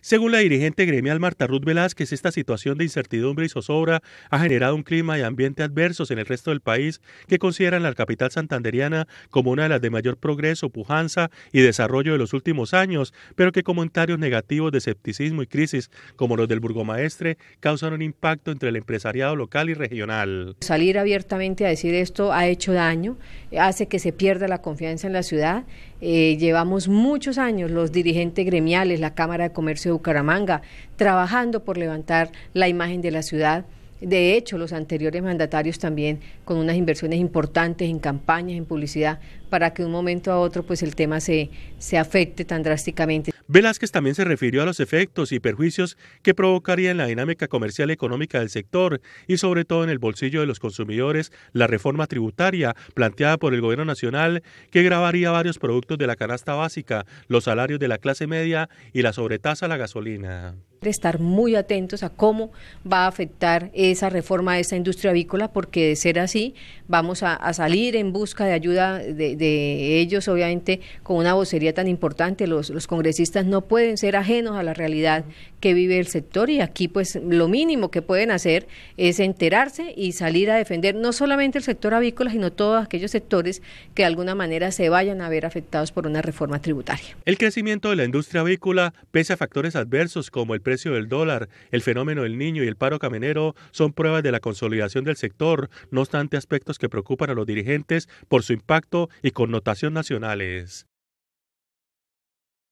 Según la dirigente gremial Marta Ruth Velázquez, esta situación de incertidumbre y zozobra ha generado un clima y ambiente adversos en el resto del país que consideran la capital santanderiana como una de las de mayor progreso, pujanza y desarrollo de los últimos años, pero que comentarios negativos de escepticismo y crisis como los del burgomaestre causan un impacto entre el empresariado local y regional. Salir abiertamente a decir esto ha hecho daño, hace que se pierda la confianza en la ciudad. Eh, llevamos muchos años los dirigentes gremiales, la Cámara de Comercio de Bucaramanga, trabajando por levantar la imagen de la ciudad. De hecho, los anteriores mandatarios también con unas inversiones importantes en campañas, en publicidad, para que de un momento a otro pues el tema se, se afecte tan drásticamente. Velázquez también se refirió a los efectos y perjuicios que provocaría en la dinámica comercial y económica del sector y sobre todo en el bolsillo de los consumidores la reforma tributaria planteada por el gobierno nacional que grabaría varios productos de la canasta básica, los salarios de la clase media y la sobretasa a la gasolina estar muy atentos a cómo va a afectar esa reforma de esta industria avícola, porque de ser así, vamos a, salir en busca de ayuda de, ellos, obviamente, con una vocería tan importante. Los, los congresistas no pueden ser ajenos a la realidad que vive el sector y aquí, pues, lo mínimo que pueden hacer es enterarse y salir a defender no solamente el sector avícola, sino todos aquellos sectores que de alguna manera se vayan a ver afectados por una reforma tributaria. El crecimiento de la industria avícola, pese a factores adversos como el precio del dólar, el fenómeno del niño y el paro caminero son pruebas de la consolidación del sector, no obstante aspectos que preocupan a los dirigentes por su impacto y connotación nacionales.